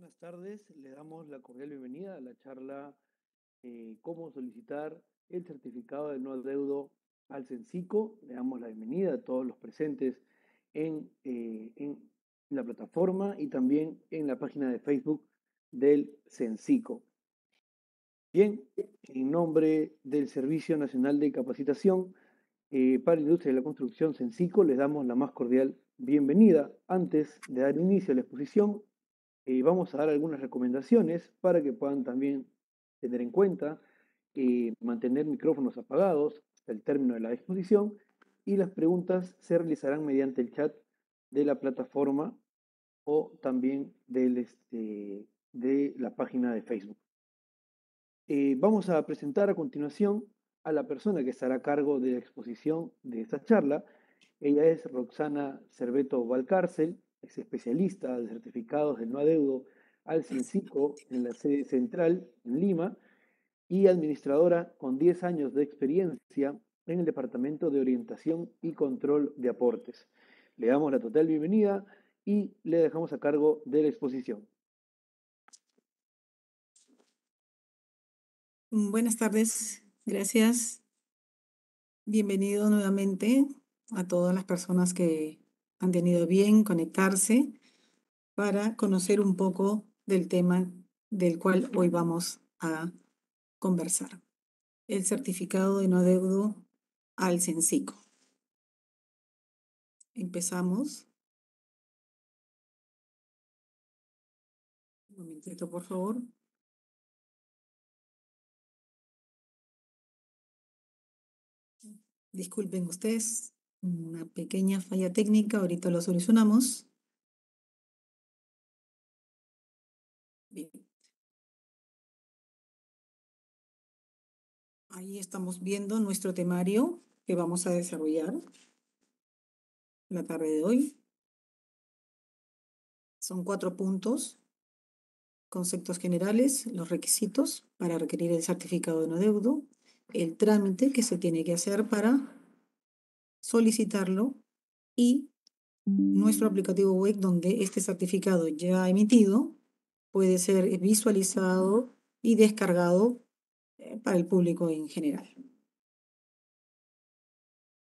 buenas tardes. Le damos la cordial bienvenida a la charla eh, Cómo solicitar el certificado de no adeudo al CENCICO. Le damos la bienvenida a todos los presentes eh, en, la plataforma y también en la página de Facebook del CENCICO. Bien, en nombre del Servicio Nacional de Capacitación eh, para la Industria de la Construcción CENCICO, les damos la más cordial bienvenida. Antes de dar inicio a la exposición, eh, vamos a dar algunas recomendaciones para que puedan también tener en cuenta mantener micrófonos apagados hasta el término de la exposición y las preguntas se realizarán mediante el chat de la plataforma o también del, este, de la página de Facebook. Eh, vamos a presentar a continuación a la persona que estará a cargo de la exposición de esta charla. Ella es Roxana Cerveto Valcárcel, es especialista de certificados de no adeudo al CINCICO en la sede central en Lima y administradora con 10 años de experiencia en el Departamento de Orientación y Control de Aportes. Le damos la total bienvenida y le dejamos a cargo de la exposición. Buenas tardes, gracias. Bienvenido nuevamente a todas las personas que han tenido bien conectarse para conocer un poco del tema del cual hoy vamos a conversar, el certificado de no deudo al CENCICO. Empezamos. Un momentito, por favor. Disculpen ustedes, una pequeña falla técnica, ahorita lo solucionamos. Ahí estamos viendo nuestro temario que vamos a desarrollar la tarde de hoy. Son cuatro puntos, conceptos generales, los requisitos para requerir el certificado de no deudo, el trámite que se tiene que hacer para solicitarlo y nuestro aplicativo web donde este certificado ya emitido puede ser visualizado y descargado eh, para el público en general.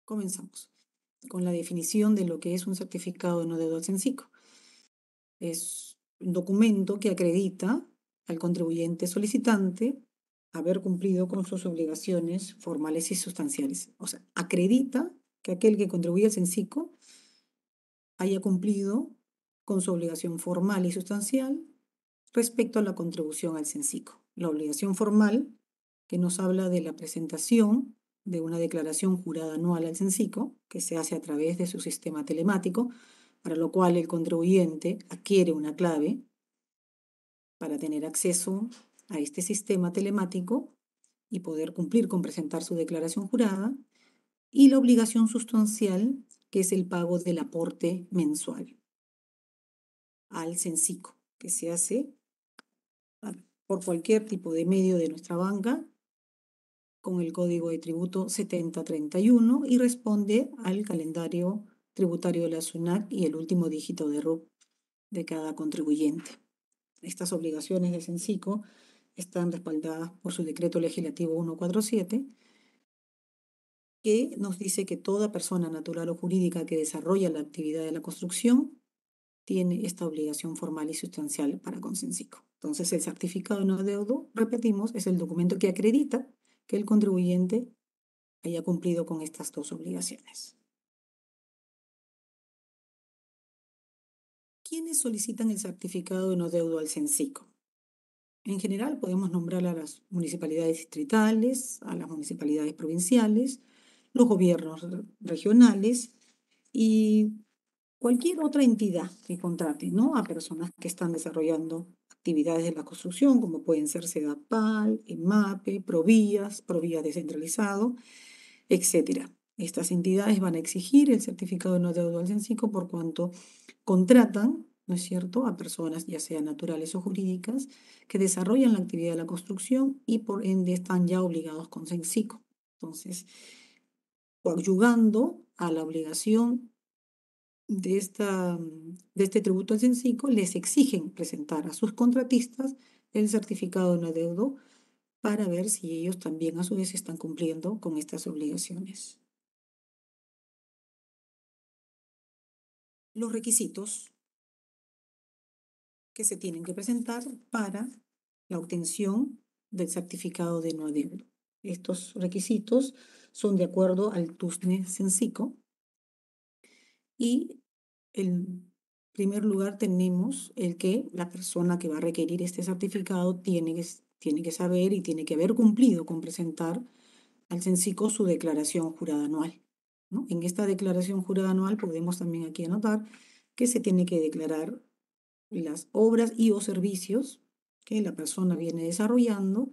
Comenzamos con la definición de lo que es un certificado de no en sencillo Es un documento que acredita al contribuyente solicitante haber cumplido con sus obligaciones formales y sustanciales. O sea, acredita que aquel que contribuye al censico haya cumplido con su obligación formal y sustancial respecto a la contribución al censico. La obligación formal, que nos habla de la presentación de una declaración jurada anual al censico que se hace a través de su sistema telemático, para lo cual el contribuyente adquiere una clave para tener acceso a este sistema telemático y poder cumplir con presentar su declaración jurada y la obligación sustancial, que es el pago del aporte mensual al CENCICO, que se hace por cualquier tipo de medio de nuestra banca con el código de tributo 7031 y responde al calendario tributario de la SUNAC y el último dígito de RUP de cada contribuyente. Estas obligaciones de CENCICO están respaldadas por su decreto legislativo 147 que nos dice que toda persona natural o jurídica que desarrolla la actividad de la construcción tiene esta obligación formal y sustancial para Consensico. Entonces, el certificado de no deudo, repetimos, es el documento que acredita que el contribuyente haya cumplido con estas dos obligaciones. ¿Quiénes solicitan el certificado de no deudo al CENSICO? En general podemos nombrar a las municipalidades distritales, a las municipalidades provinciales, los gobiernos regionales y cualquier otra entidad que contrate ¿no? a personas que están desarrollando actividades de la construcción, como pueden ser SEDAPAL, EMAPE, Provías, PROVÍA descentralizado, etcétera. Estas entidades van a exigir el certificado de no deuda al CENCICO por cuanto contratan, ¿no es cierto?, a personas, ya sean naturales o jurídicas, que desarrollan la actividad de la construcción y por ende están ya obligados con CENCICO. Entonces, o ayudando a la obligación de, esta, de este tributo al CENCICO, les exigen presentar a sus contratistas el certificado de no adeudo para ver si ellos también a su vez están cumpliendo con estas obligaciones. Los requisitos que se tienen que presentar para la obtención del certificado de no adeudo. Estos requisitos son de acuerdo al Tusne Censico Y en primer lugar tenemos el que la persona que va a requerir este certificado tiene que, tiene que saber y tiene que haber cumplido con presentar al Censico su declaración jurada anual. En esta declaración jurada anual podemos también aquí anotar que se tiene que declarar las obras y o servicios que la persona viene desarrollando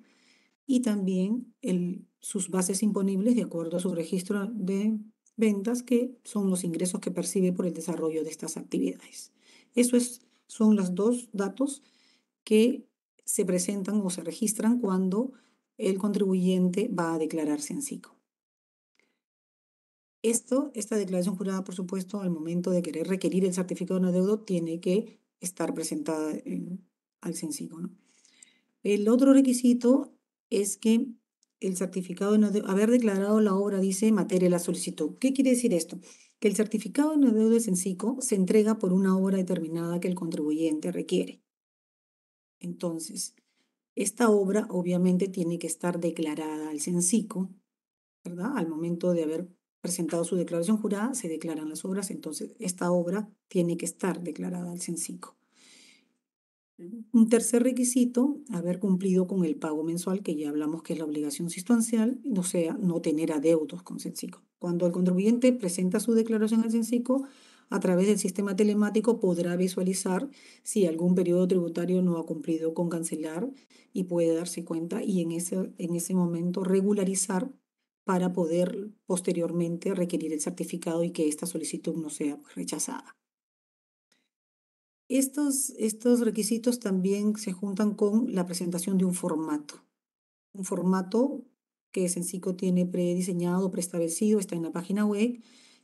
y también el sus bases imponibles de acuerdo a su registro de ventas, que son los ingresos que percibe por el desarrollo de estas actividades. Esos es, son los dos datos que se presentan o se registran cuando el contribuyente va a declararse en SICO. Esto, esta declaración jurada, por supuesto, al momento de querer requerir el certificado de no tiene que estar presentada al SICO. El otro requisito es que el certificado no de haber declarado la obra, dice, materia la solicitud. ¿Qué quiere decir esto? Que el certificado de no deuda del Sencico se entrega por una obra determinada que el contribuyente requiere. Entonces, esta obra obviamente tiene que estar declarada al CENSICO, ¿verdad? Al momento de haber presentado su declaración jurada, se declaran las obras, entonces esta obra tiene que estar declarada al CENSICO. Un tercer requisito, haber cumplido con el pago mensual, que ya hablamos que es la obligación sustancial, o sea, no tener adeudos con Censico. Cuando el contribuyente presenta su declaración al Censico a través del sistema telemático podrá visualizar si algún periodo tributario no ha cumplido con cancelar y puede darse cuenta y en ese, en ese momento regularizar para poder posteriormente requerir el certificado y que esta solicitud no sea rechazada. Estos, estos requisitos también se juntan con la presentación de un formato. Un formato que SENCICO tiene prediseñado, preestablecido, está en la página web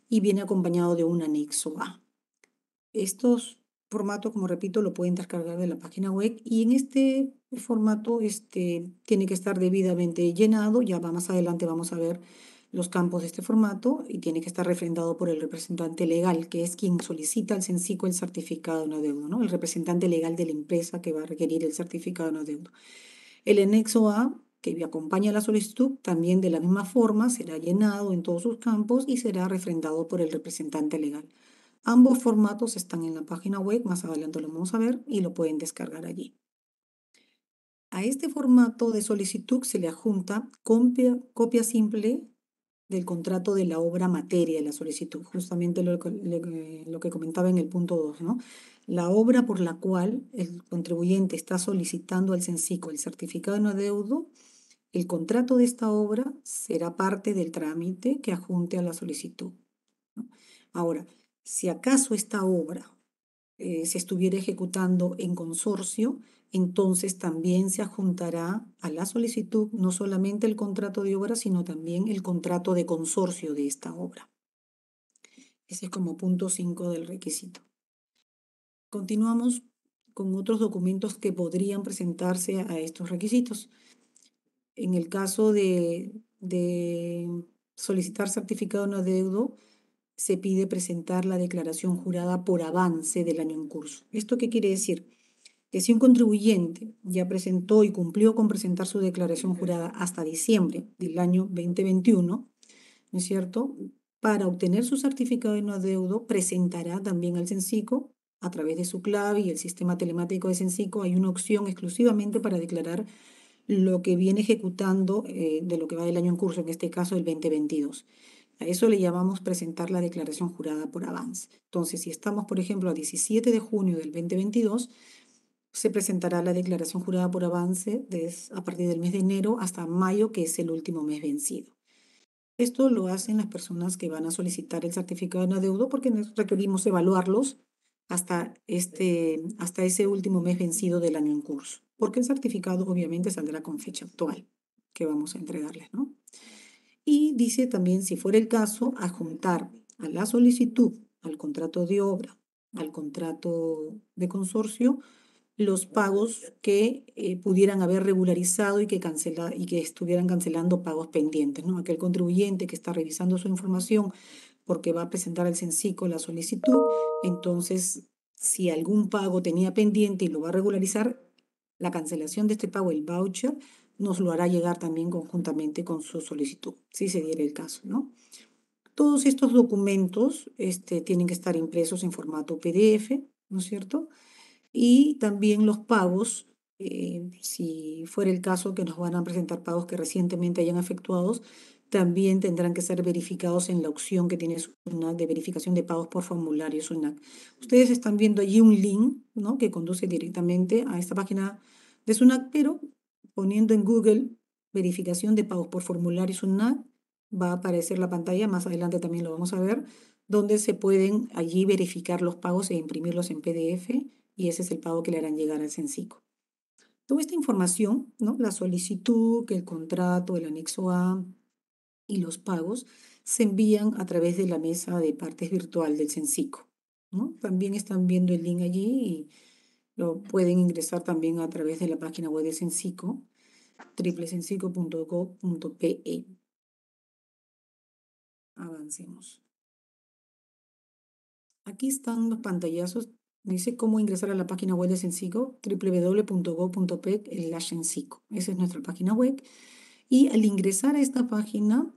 y viene acompañado de un anexo A. Estos formatos, como repito, lo pueden descargar de la página web y en este formato este, tiene que estar debidamente llenado. Ya más adelante vamos a ver los campos de este formato y tiene que estar refrendado por el representante legal, que es quien solicita al CENCICO el certificado de no deuda, el representante legal de la empresa que va a requerir el certificado de no deuda. El anexo A, que acompaña la solicitud, también de la misma forma será llenado en todos sus campos y será refrendado por el representante legal. Ambos formatos están en la página web, más adelante lo vamos a ver y lo pueden descargar allí. A este formato de solicitud se le adjunta copia, copia simple del contrato de la obra materia de la solicitud, justamente lo, que, comentaba en el punto 2, ¿no? La obra por la cual el contribuyente está solicitando al CENCICO el certificado de no adeudo, el contrato de esta obra será parte del trámite que adjunte a la solicitud. Ahora, si acaso esta obra eh, se estuviera ejecutando en consorcio, entonces también se adjuntará a la solicitud no solamente el contrato de obra, sino también el contrato de consorcio de esta obra. Ese es como punto 5 del requisito. Continuamos con otros documentos que podrían presentarse a estos requisitos. En el caso de, de solicitar certificado no deudo, se pide presentar la declaración jurada por avance del año en curso. ¿Esto qué quiere decir? que si un contribuyente ya presentó y cumplió con presentar su declaración jurada hasta diciembre del año 2021, ¿no es cierto? Para obtener su certificado de no adeudo, presentará también al CENSICO a través de su clave y el sistema telemático de Censico hay una opción exclusivamente para declarar lo que viene ejecutando eh, de lo que va del año en curso, en este caso el 2022. A eso le llamamos presentar la declaración jurada por avance. Entonces, si estamos, por ejemplo, a 17 de junio del 2022, se presentará la declaración jurada por avance desde, a partir del mes de enero hasta mayo, que es el último mes vencido. Esto lo hacen las personas que van a solicitar el certificado de adeudo porque nosotros requerimos evaluarlos hasta, este, hasta ese último mes vencido del año en curso, porque el certificado obviamente saldrá con fecha actual que vamos a entregarles. ¿no? Y dice también, si fuera el caso, adjuntar a la solicitud, al contrato de obra, al contrato de consorcio, los pagos que eh, pudieran haber regularizado y que, cancela, y que estuvieran cancelando pagos pendientes. ¿no? Aquel contribuyente que está revisando su información porque va a presentar al CENCICO la solicitud, entonces si algún pago tenía pendiente y lo va a regularizar, la cancelación de este pago, el voucher, nos lo hará llegar también conjuntamente con su solicitud, si se diera el caso. ¿no? Todos estos documentos este, tienen que estar impresos en formato PDF, ¿no es cierto? y también los pagos, eh, si fuera el caso que nos van a presentar pagos que recientemente hayan efectuados, también tendrán que ser verificados en la opción que tiene SUNAC de verificación de pagos por formulario SUNAC. Ustedes están viendo allí un link que conduce directamente a esta página de SUNAC, pero poniendo en Google verificación de pagos por formulario SUNAC, va a aparecer la pantalla, más adelante también lo vamos a ver, donde se pueden allí verificar los pagos e imprimirlos en PDF y ese es el pago que le harán llegar al CENCICO. Toda esta información, ¿no? la solicitud, el contrato, el anexo A y los pagos se envían a través de la mesa de partes virtual del CENCICO. ¿no? También están viendo el link allí y lo pueden ingresar también a través de la página web del CENCICO, triplesencico.co.pe. Avancemos. Aquí están los pantallazos Dice cómo ingresar a la página web de Sencico, wwwgopec Sencico. Esa es nuestra página web. Y al ingresar a esta página,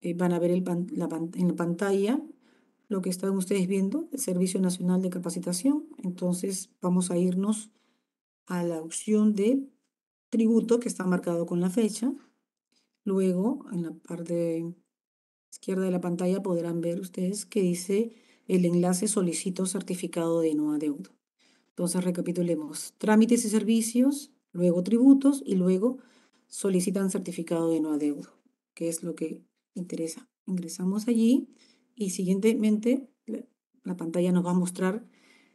eh, van a ver en la pantalla lo que están ustedes viendo, el Servicio Nacional de Capacitación. Entonces vamos a irnos a la opción de tributo que está marcado con la fecha. Luego, en la parte izquierda de la pantalla podrán ver ustedes que dice el enlace solicito certificado de no adeudo. Entonces recapitulemos, trámites y servicios, luego tributos y luego solicitan certificado de no adeudo, que es lo que interesa. Ingresamos allí y siguientemente la pantalla nos va a mostrar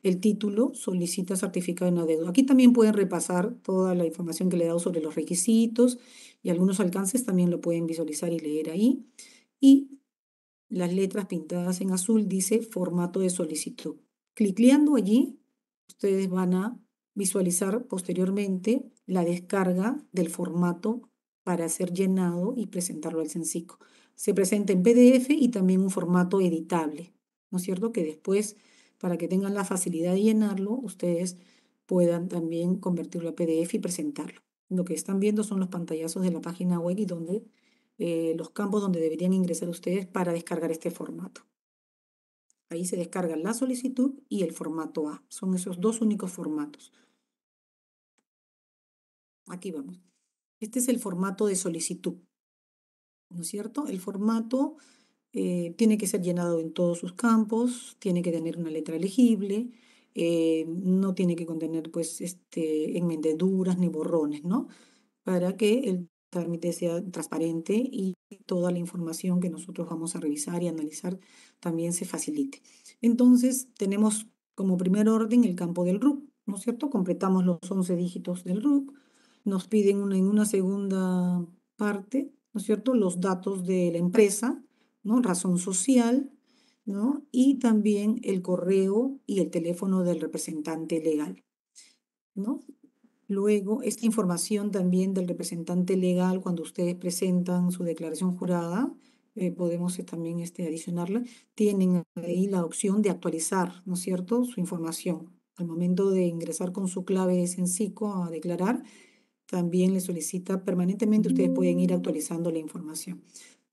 el título solicita certificado de no adeudo. Aquí también pueden repasar toda la información que le he dado sobre los requisitos y algunos alcances también lo pueden visualizar y leer ahí. Y las letras pintadas en azul dice formato de solicitud. Clicleando allí, ustedes van a visualizar posteriormente la descarga del formato para ser llenado y presentarlo al CENSICO. Se presenta en PDF y también un formato editable, ¿no es cierto? Que después, para que tengan la facilidad de llenarlo, ustedes puedan también convertirlo a PDF y presentarlo. Lo que están viendo son los pantallazos de la página web y donde eh, los campos donde deberían ingresar ustedes para descargar este formato. Ahí se descarga la solicitud y el formato A. Son esos dos únicos formatos. Aquí vamos. Este es el formato de solicitud. ¿No es cierto? El formato eh, tiene que ser llenado en todos sus campos, tiene que tener una letra legible, eh, no tiene que contener pues este, enmendeduras ni borrones, ¿no? Para que el permite sea transparente y toda la información que nosotros vamos a revisar y analizar también se facilite. Entonces, tenemos como primer orden el campo del RUC, ¿no es cierto? Completamos los 11 dígitos del RUC, nos piden una, en una segunda parte, ¿no es cierto?, los datos de la empresa, ¿no? Razón social, ¿no? Y también el correo y el teléfono del representante legal, ¿no? Luego, esta información también del representante legal, cuando ustedes presentan su declaración jurada, eh, podemos eh, también este, adicionarla, tienen ahí la opción de actualizar, ¿no es cierto?, su información. Al momento de ingresar con su clave de a declarar, también le solicita permanentemente, ustedes pueden ir actualizando la información.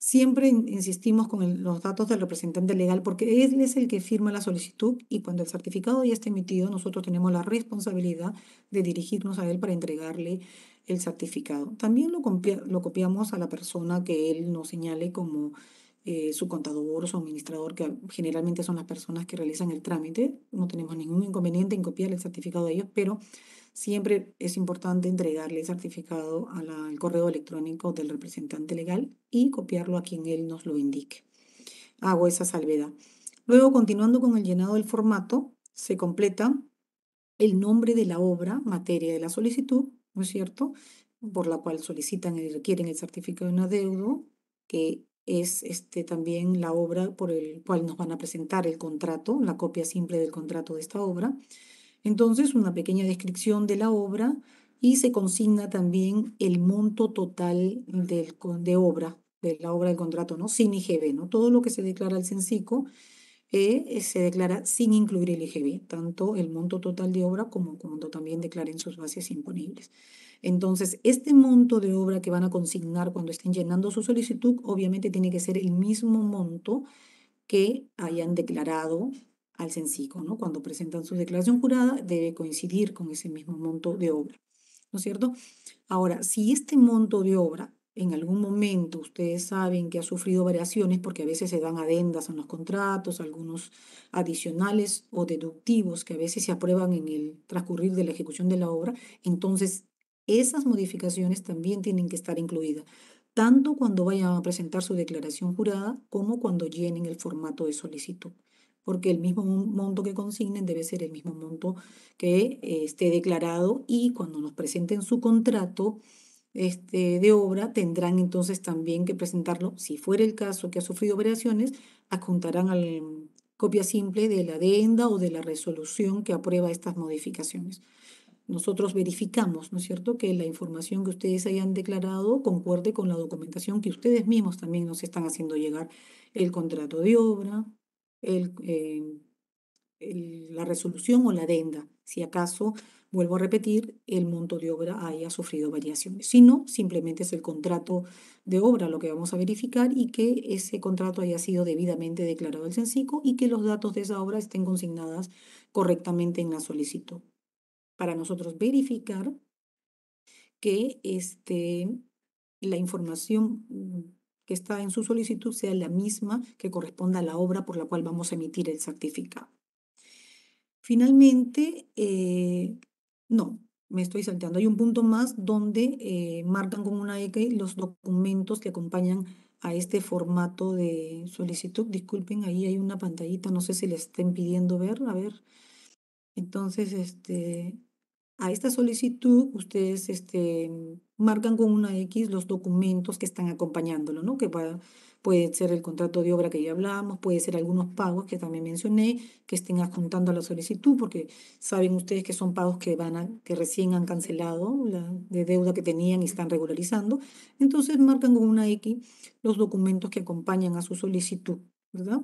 Siempre insistimos con los datos del representante legal porque él es el que firma la solicitud y cuando el certificado ya está emitido, nosotros tenemos la responsabilidad de dirigirnos a él para entregarle el certificado. También lo copiamos a la persona que él nos señale como eh, su contador, su administrador, que generalmente son las personas que realizan el trámite. No tenemos ningún inconveniente en copiar el certificado de ellos, pero siempre es importante entregarle el certificado al correo electrónico del representante legal y copiarlo a quien él nos lo indique. Hago esa salvedad. Luego, continuando con el llenado del formato, se completa el nombre de la obra, materia de la solicitud, ¿no es cierto? Por la cual solicitan y requieren el certificado de un adeudo, que es este, también la obra por el cual nos van a presentar el contrato, la copia simple del contrato de esta obra. Entonces, una pequeña descripción de la obra y se consigna también el monto total de obra, de la obra del contrato, ¿no? Sin IGB, ¿no? Todo lo que se declara al CENSICO eh, eh, se declara sin incluir el IGB, tanto el monto total de obra como cuando también declaren sus bases imponibles. Entonces, este monto de obra que van a consignar cuando estén llenando su solicitud, obviamente tiene que ser el mismo monto que hayan declarado al CENCICO, ¿no? Cuando presentan su declaración jurada, debe coincidir con ese mismo monto de obra, ¿no es cierto? Ahora, si este monto de obra en algún momento ustedes saben que ha sufrido variaciones porque a veces se dan adendas a los contratos, algunos adicionales o deductivos que a veces se aprueban en el transcurrir de la ejecución de la obra, entonces esas modificaciones también tienen que estar incluidas, tanto cuando vayan a presentar su declaración jurada como cuando llenen el formato de solicitud, porque el mismo monto que consignen debe ser el mismo monto que eh, esté declarado y cuando nos presenten su contrato, este, de obra tendrán entonces también que presentarlo, si fuera el caso que ha sufrido operaciones, adjuntarán la copia simple de la adenda o de la resolución que aprueba estas modificaciones. Nosotros verificamos, ¿no es cierto?, que la información que ustedes hayan declarado concuerde con la documentación que ustedes mismos también nos están haciendo llegar. El contrato de obra, eh, la resolución o la adenda, si acaso, vuelvo a repetir, el monto de obra haya sufrido variaciones. Si no, simplemente es el contrato de obra lo que vamos a verificar y que ese contrato haya sido debidamente declarado al CENSICO y que los datos de esa obra estén consignadas correctamente en la solicitud para nosotros verificar que este, la información mm, que está en su solicitud sea la misma que corresponda a la obra por la cual vamos a emitir el certificado. Finalmente, eh, no, me estoy salteando. Hay un punto más donde eh, marcan con una X e los documentos que acompañan a este formato de solicitud. Disculpen, ahí hay una pantallita, no sé si le estén pidiendo ver, a ver. Entonces, este, a esta solicitud ustedes este, marcan con una X los documentos que están acompañándolo, ¿no? Que puede ser el contrato de obra que ya hablamos, puede ser algunos pagos que también mencioné, que estén adjuntando a la solicitud, porque saben ustedes que son pagos que, van a, que recién han cancelado la de deuda que tenían y están regularizando. Entonces marcan con una X los documentos que acompañan a su solicitud, ¿verdad?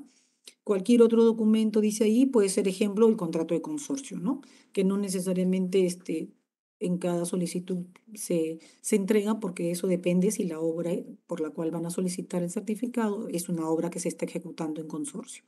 Cualquier otro documento, dice ahí, puede ser ejemplo el contrato de consorcio, ¿no? Que no necesariamente este, en cada solicitud se, se entrega porque eso depende si la obra por la cual van a solicitar el certificado es una obra que se está ejecutando en consorcio.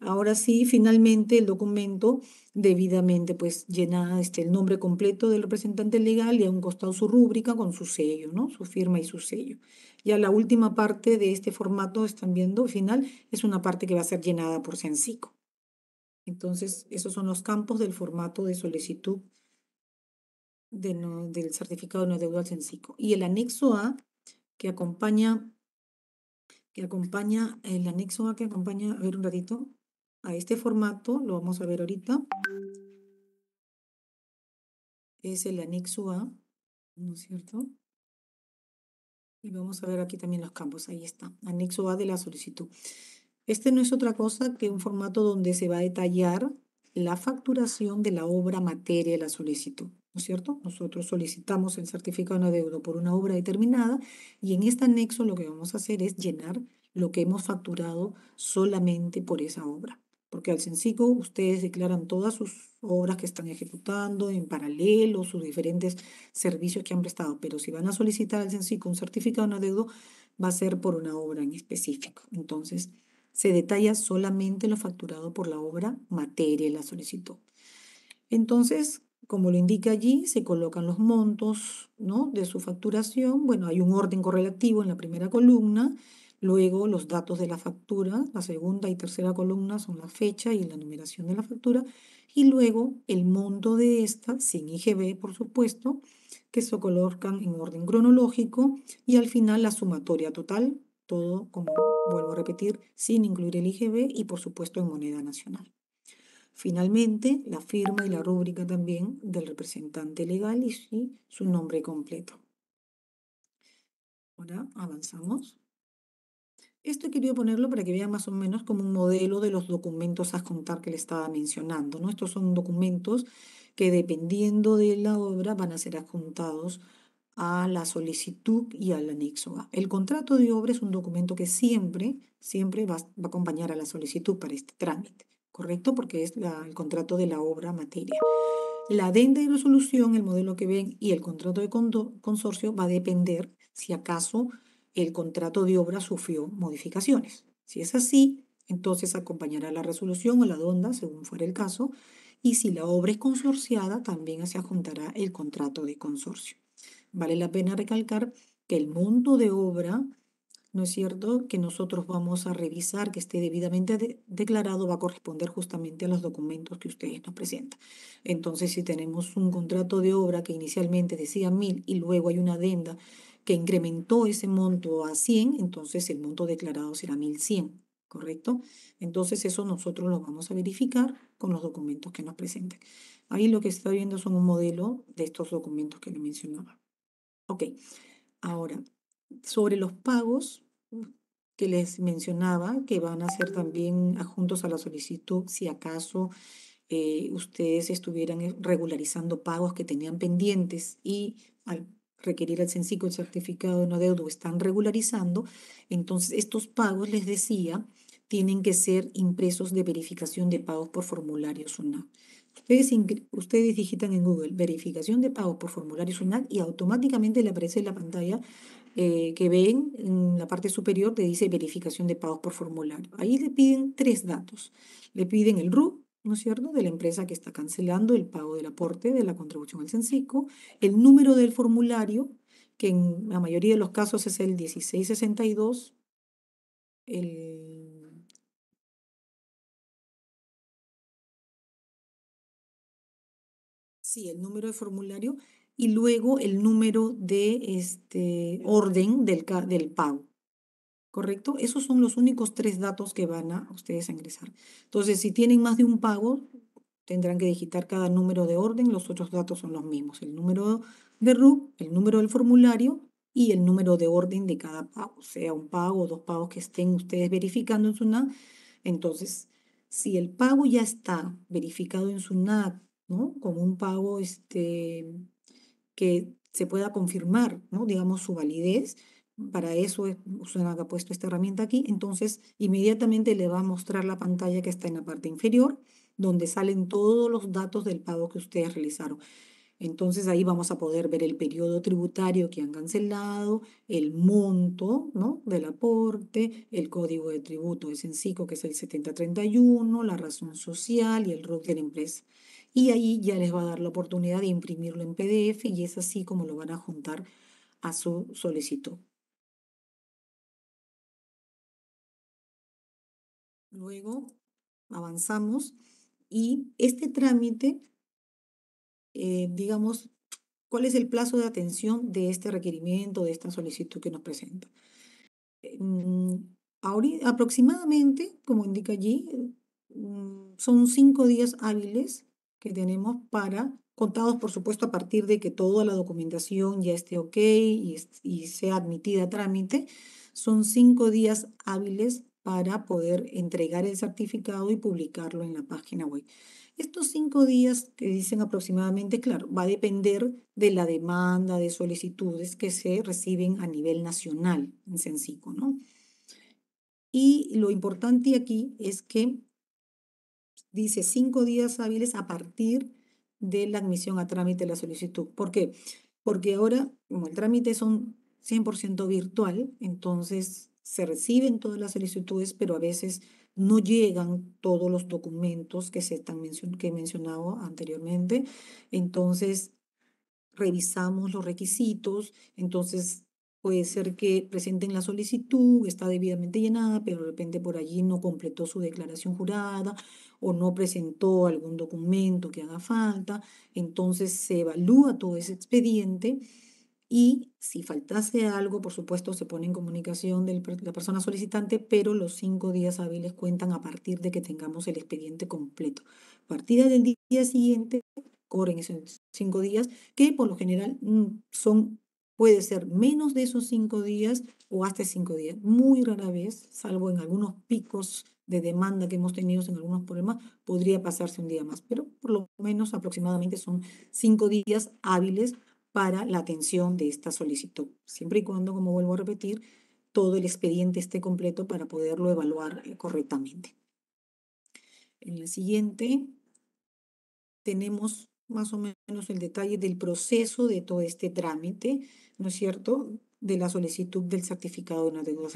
Ahora sí, finalmente el documento debidamente pues llena este, el nombre completo del representante legal y a un costado su rúbrica con su sello, ¿no? Su firma y su sello. Ya la última parte de este formato, están viendo, final, es una parte que va a ser llenada por Sensico. Entonces, esos son los campos del formato de solicitud del certificado de no deuda al Y el anexo A que acompaña que acompaña el anexo A que acompaña, a ver un ratito, a este formato, lo vamos a ver ahorita, es el anexo A, ¿no es cierto? Y vamos a ver aquí también los campos, ahí está, anexo A de la solicitud. Este no es otra cosa que un formato donde se va a detallar la facturación de la obra materia de la solicitud, ¿no es cierto? Nosotros solicitamos el certificado de adeudo por una obra determinada y en este anexo lo que vamos a hacer es llenar lo que hemos facturado solamente por esa obra porque al CENCICO ustedes declaran todas sus obras que están ejecutando en paralelo, sus diferentes servicios que han prestado, pero si van a solicitar al CENCICO un certificado de no adeudo, va a ser por una obra en específico. Entonces, se detalla solamente lo facturado por la obra materia la solicitó. Entonces, como lo indica allí, se colocan los montos ¿no? de su facturación. Bueno, hay un orden correlativo en la primera columna Luego los datos de la factura, la segunda y tercera columna son la fecha y la numeración de la factura. Y luego el monto de esta, sin IGB por supuesto, que se colocan en orden cronológico. Y al final la sumatoria total, todo como vuelvo a repetir, sin incluir el IGB y por supuesto en moneda nacional. Finalmente, la firma y la rúbrica también del representante legal y su nombre completo. Ahora avanzamos. Esto he ponerlo para que vean más o menos como un modelo de los documentos a contar que le estaba mencionando. Estos son documentos que dependiendo de la obra van a ser adjuntados a la solicitud y al anexo A. El contrato de obra es un documento que siempre, siempre va, a acompañar a la solicitud para este trámite, ¿correcto? Porque es el contrato de la obra materia. La adenda y resolución, el modelo que ven y el contrato de consorcio va a depender si acaso el contrato de obra sufrió modificaciones. Si es así, entonces acompañará la resolución o la donda, según fuera el caso, y si la obra es consorciada, también se adjuntará el contrato de consorcio. Vale la pena recalcar que el monto de obra, ¿no es cierto?, que nosotros vamos a revisar que esté debidamente declarado, va a corresponder justamente a los documentos que ustedes nos presentan. Entonces, si tenemos un contrato de obra que inicialmente decía mil y luego hay una adenda que incrementó ese monto a 100, entonces el monto declarado será 1100, ¿correcto? Entonces eso nosotros lo vamos a verificar con los documentos que nos presenten. Ahí lo que está viendo son un modelo de estos documentos que le mencionaba. Ok, ahora, sobre los pagos que les mencionaba, que van a ser también adjuntos a la solicitud, si acaso eh, ustedes estuvieran eh, regularizando pagos que tenían pendientes y al requerir el CENSICO, el certificado de no deuda, están regularizando, entonces estos pagos, les decía, tienen que ser impresos de verificación de pagos por formulario SUNAT. Ustedes, digitan en Google verificación de pagos por formulario SUNAT y automáticamente le aparece en la pantalla eh, que ven en la parte superior, te dice verificación de pagos por formulario. Ahí le piden tres datos. Le piden el RU, ¿no es cierto?, de la empresa que está cancelando el pago del aporte de la contribución al CENSICO, el número del formulario, que en la mayoría de los casos es el 1662, el... Sí, el número de formulario y luego el número de este, orden del, del pago. ¿correcto? Esos son los únicos tres datos que van a ustedes a ingresar. Entonces, si tienen más de un pago, tendrán que digitar cada número de orden, los otros datos son los mismos, el número de RU, el número del formulario y el número de orden de cada pago, sea un pago o dos pagos que estén ustedes verificando en su NAT Entonces, si el pago ya está verificado en su NAT ¿no? Como un pago este, que se pueda confirmar, ¿no? Digamos, su validez, para eso usted ha puesto esta herramienta aquí. Entonces, inmediatamente le va a mostrar la pantalla que está en la parte inferior, donde salen todos los datos del pago que ustedes realizaron. Entonces ahí vamos a poder ver el periodo tributario que han cancelado, el monto ¿no? del aporte, el código de tributo de Sencico, que es el 7031, la razón social y el ROC de la empresa. Y ahí ya les va a dar la oportunidad de imprimirlo en PDF y es así como lo van a juntar a su solicitud. Luego avanzamos y este trámite, eh, digamos, ¿cuál es el plazo de atención de este requerimiento, de esta solicitud que nos presenta? Eh, mm, aproximadamente, como indica allí, mm, son cinco días hábiles que tenemos para, contados por supuesto a partir de que toda la documentación ya esté ok y, y sea admitida a trámite, son cinco días hábiles para poder entregar el certificado y publicarlo en la página web. Estos cinco días que dicen aproximadamente, claro, va a depender de la demanda de solicitudes que se reciben a nivel nacional en Sencico, ¿no? Y lo importante aquí es que dice cinco días hábiles a partir de la admisión a trámite de la solicitud. ¿Por qué? Porque ahora, como el trámite es un 100% virtual, entonces se reciben todas las solicitudes, pero a veces no llegan todos los documentos que, se están que he mencionado anteriormente. Entonces, revisamos los requisitos, entonces puede ser que presenten la solicitud, está debidamente llenada, pero de repente por allí no completó su declaración jurada o no presentó algún documento que haga falta. Entonces, se evalúa todo ese expediente y si faltase algo, por supuesto, se pone en comunicación de la persona solicitante, pero los cinco días hábiles cuentan a partir de que tengamos el expediente completo. A partir del día siguiente, corren esos cinco días, que por lo general mm, son, puede ser menos de esos cinco días o hasta cinco días. Muy rara vez, salvo en algunos picos de demanda que hemos tenido en algunos problemas, podría pasarse un día más, pero por lo menos aproximadamente son cinco días hábiles para la atención de esta solicitud, siempre y cuando, como vuelvo a repetir, todo el expediente esté completo para poderlo evaluar eh, correctamente. En la siguiente tenemos más o menos el detalle del proceso de todo este trámite, ¿no es cierto?, de la solicitud del certificado de una deuda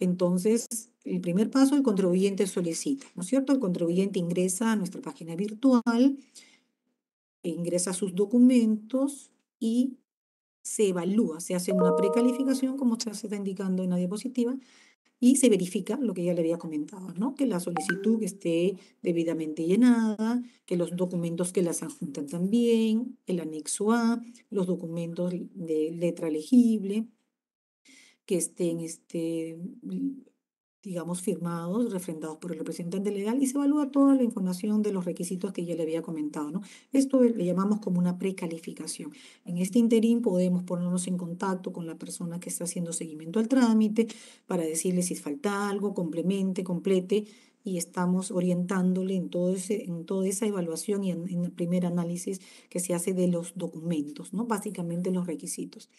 Entonces, el primer paso, el contribuyente solicita, ¿no es cierto? El contribuyente ingresa a nuestra página virtual, ingresa sus documentos, y se evalúa, se hace una precalificación, como se está indicando en la diapositiva, y se verifica lo que ya le había comentado, ¿no? Que la solicitud esté debidamente llenada, que los documentos que las adjuntan también, el anexo A, los documentos de letra legible, que estén este, digamos, firmados, refrendados por el representante legal y se evalúa toda la información de los requisitos que ya le había comentado. ¿no? Esto le llamamos como una precalificación. En este interín podemos ponernos en contacto con la persona que está haciendo seguimiento al trámite para decirle si falta algo, complemente, complete y estamos orientándole en, todo ese, en toda esa evaluación y en, en, el primer análisis que se hace de los documentos, ¿no? básicamente los requisitos.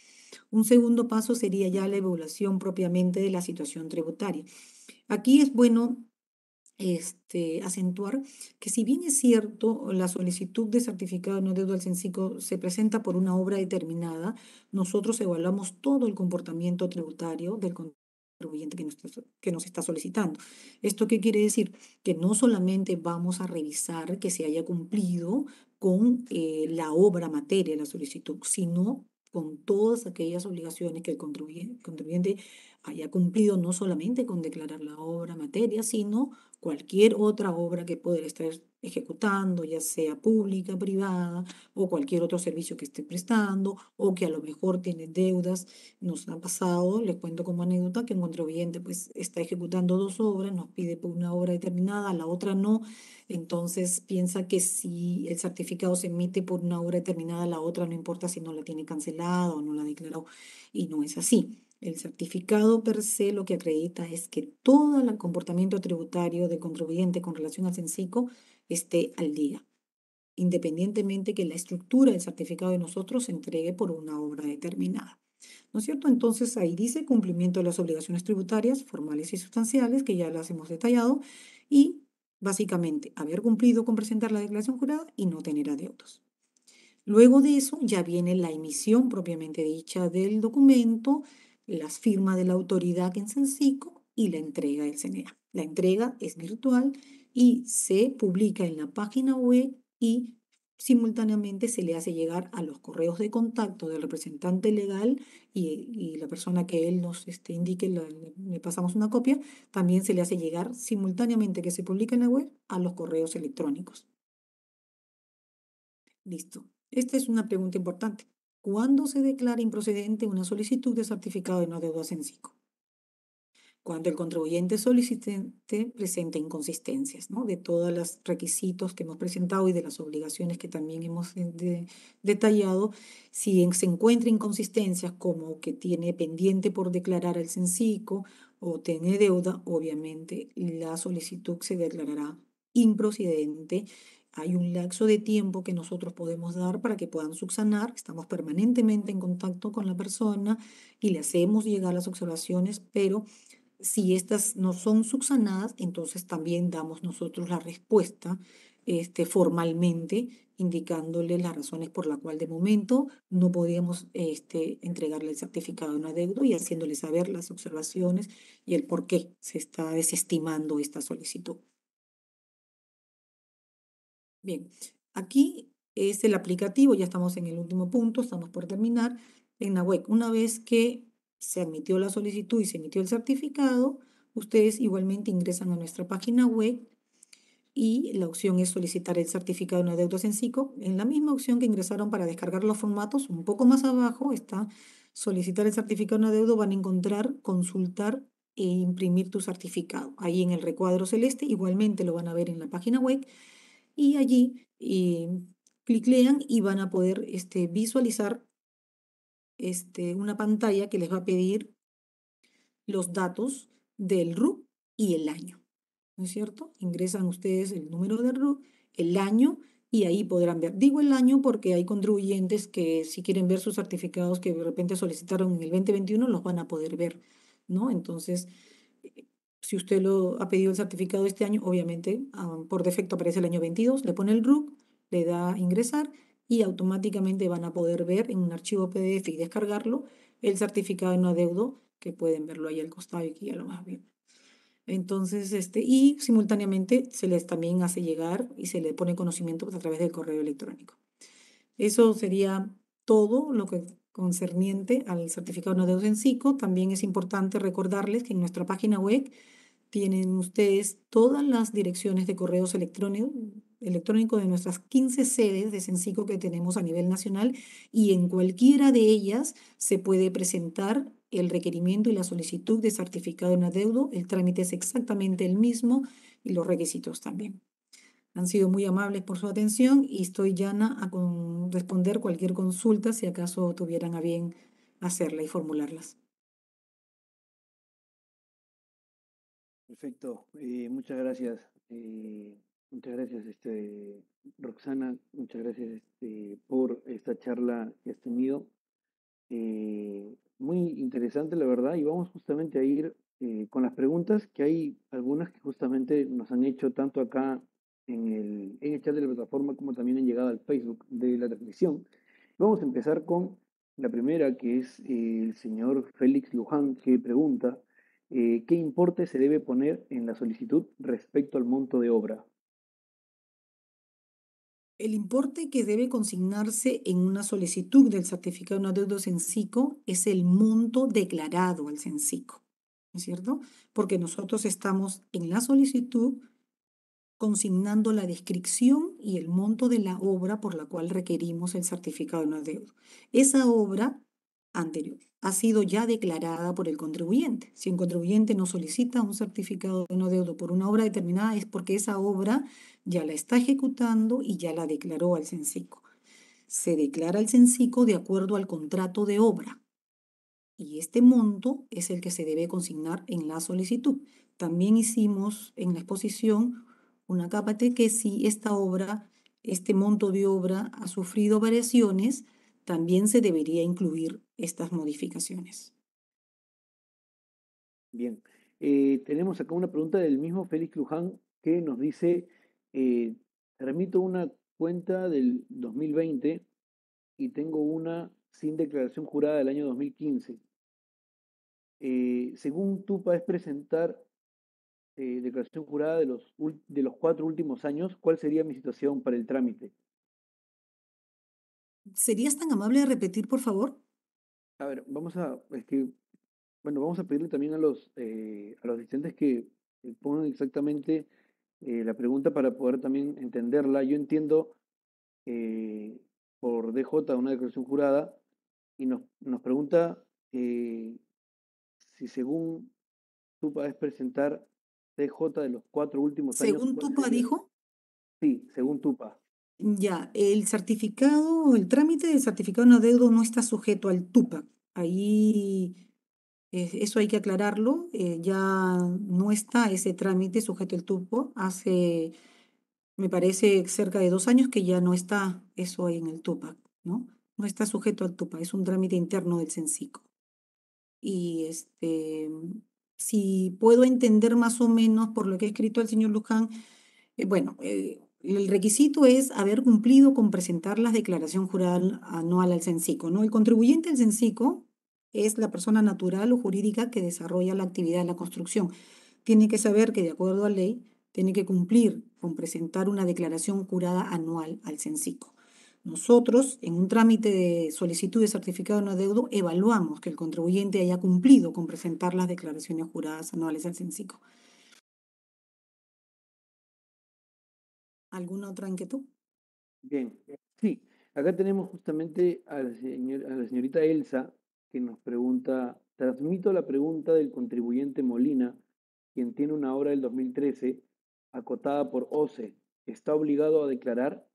Un segundo paso sería ya la evaluación propiamente de la situación tributaria. Aquí es bueno este, acentuar que si bien es cierto, la solicitud de certificado no deuda al se presenta por una obra determinada, nosotros evaluamos todo el comportamiento tributario del contribuyente que nos, está solicitando. ¿Esto qué quiere decir? Que no solamente vamos a revisar que se haya cumplido con eh, la obra materia de la solicitud, sino con todas aquellas obligaciones que el contribuyente haya cumplido no solamente con declarar la obra materia, sino cualquier otra obra que pueda estar ejecutando, ya sea pública, privada, o cualquier otro servicio que esté prestando, o que a lo mejor tiene deudas. Nos ha pasado, les cuento como anécdota, que un contribuyente pues está ejecutando dos obras, nos pide por una obra determinada, la otra no, entonces piensa que si el certificado se emite por una obra determinada, la otra no importa si no la tiene cancelada o no la ha declarado, y no es así. El certificado per se lo que acredita es que todo el comportamiento tributario del contribuyente con relación al CENSICO esté al día, independientemente que la estructura del certificado de nosotros se entregue por una obra determinada. ¿No es cierto? Entonces ahí dice cumplimiento de las obligaciones tributarias formales y sustanciales, que ya las hemos detallado, y básicamente haber cumplido con presentar la declaración jurada y no tener adeudos. Luego de eso ya viene la emisión propiamente dicha del documento, las firmas de la autoridad en Sensico y la entrega del CNA. La entrega es virtual y se publica en la página web y simultáneamente se le hace llegar a los correos de contacto del representante legal y, la persona que él nos este, indique, le pasamos una copia, también se le hace llegar simultáneamente que se publica en la web a los correos electrónicos. Listo. Esta es una pregunta importante cuando se declara improcedente una solicitud de certificado de no deuda en Cuando el contribuyente solicitante presenta inconsistencias ¿no? de todos los requisitos que hemos presentado y de las obligaciones que también hemos eh, detallado, si se encuentra inconsistencias como que tiene pendiente por declarar el sencico o tiene deuda, obviamente la solicitud se declarará improcedente hay un laxo de tiempo que nosotros podemos dar para que puedan subsanar. Estamos permanentemente en contacto con la persona y le hacemos llegar las observaciones, pero si estas no son subsanadas, entonces también damos nosotros la respuesta este, formalmente, indicándole las razones por las cuales de momento no podíamos este, entregarle el certificado de un adeudo y haciéndole saber las observaciones y el por qué se está desestimando esta solicitud. Bien, aquí es el aplicativo, ya estamos en el último punto, estamos por terminar. En la web, una vez que se admitió la solicitud y se emitió el certificado, ustedes igualmente ingresan a nuestra página web y la opción es solicitar el certificado de deudas en En la misma opción que ingresaron para descargar los formatos, un poco más abajo está solicitar el certificado de deuda, van a encontrar consultar e imprimir tu certificado. Ahí en el recuadro celeste, igualmente lo van a ver en la página web y allí eh, cliclean y van a poder este, visualizar este, una pantalla que les va a pedir los datos del RUC y el año. ¿No es cierto? Ingresan ustedes el número del RUC, el año, y ahí podrán ver. Digo el año porque hay contribuyentes que si quieren ver sus certificados que de repente solicitaron en el 2021, los van a poder ver, ¿no? Entonces, si usted lo ha pedido el certificado este año, obviamente ah, por defecto aparece el año 22, le pone el RUC, le da ingresar y automáticamente van a poder ver en un archivo PDF y descargarlo el certificado de no adeudo, que pueden verlo ahí al costado y aquí ya lo más bien. Entonces, este, y simultáneamente se les también hace llegar y se le pone conocimiento pues, a través del correo electrónico. Eso sería todo lo que concerniente al certificado de no adeudo en SICO. También es importante recordarles que en nuestra página web tienen ustedes todas las direcciones de correos electrónicos electrónico de nuestras 15 sedes de Sencico que tenemos a nivel nacional y en cualquiera de ellas se puede presentar el requerimiento y la solicitud de certificado en adeudo. El trámite es exactamente el mismo y los requisitos también. Han sido muy amables por su atención y estoy llana a responder cualquier consulta si acaso tuvieran a bien hacerla y formularlas. Perfecto, eh, muchas gracias. Eh, muchas gracias, este, Roxana. Muchas gracias este, por esta charla que has tenido. Eh, muy interesante, la verdad, y vamos justamente a ir con las preguntas, que hay algunas que justamente nos han hecho tanto acá en el, en el chat de la plataforma como también han llegado al Facebook de la transmisión. Vamos a empezar con la primera, que es el señor Félix Luján, que pregunta, eh, qué importe se debe poner en la solicitud respecto al monto de obra. El importe que debe consignarse en una solicitud del certificado de no deuda CENSICO es el monto declarado al CENSICO, ¿no es cierto? Porque nosotros estamos en la solicitud consignando la descripción y el monto de la obra por la cual requerimos el certificado de no deuda. Esa obra anterior. Ha sido ya declarada por el contribuyente. Si un contribuyente no solicita un certificado de no deudo por una obra determinada es porque esa obra ya la está ejecutando y ya la declaró al CENSICO. Se declara al CENSICO de acuerdo al contrato de obra. Y este monto es el que se debe consignar en la solicitud. También hicimos en la exposición una capa que si esta obra, este monto de obra ha sufrido variaciones, también se debería incluir estas modificaciones. Bien, eh, tenemos acá una pregunta del mismo Félix Luján que nos dice, eh, remito una cuenta del 2020 y tengo una sin declaración jurada del año 2015. Eh, según tú, puedes presentar declaración jurada de los, de los cuatro últimos años, ¿cuál sería mi situación para el trámite? ¿Serías tan amable de repetir, por favor? A ver, vamos a, es que, bueno, vamos a pedirle también a los, eh, a los asistentes que eh, pongan exactamente eh, la pregunta para poder también entenderla. Yo entiendo eh, por DJ una declaración jurada y nos, nos pregunta si según Tupa es presentar DJ de los cuatro últimos años. ¿Según Tupa dijo? Sí, según Tupa. Ya, el certificado, el trámite del certificado no deudo no está sujeto al TUPAC. Ahí eh, eso hay que aclararlo. Eh, ya no está ese trámite sujeto al TUPO. Hace, me parece, cerca de dos años que ya no está eso en el TUPAC, ¿no? No está sujeto al TUPAC, es un trámite interno del Censico. Y este, si puedo entender más o menos por lo que ha escrito el señor Luján, eh, bueno, eh, el requisito es haber cumplido con presentar la declaración jurada anual al CENSICO. ¿no? El contribuyente al CENSICO es la persona natural o jurídica que desarrolla la actividad de la construcción. Tiene que saber que, de acuerdo a la ley, tiene que cumplir con presentar una declaración jurada anual al CENSICO. Nosotros, en un trámite de solicitud de certificado de no adeudo, evaluamos que el contribuyente haya cumplido con presentar las declaraciones juradas anuales al CENSICO. ¿Alguna otra inquietud? Bien, eh, sí. Acá tenemos justamente a la, señorita Elsa que nos pregunta, transmito la pregunta del contribuyente Molina, quien tiene una obra del 2013 acotada por OCE. ¿Está obligado a declarar?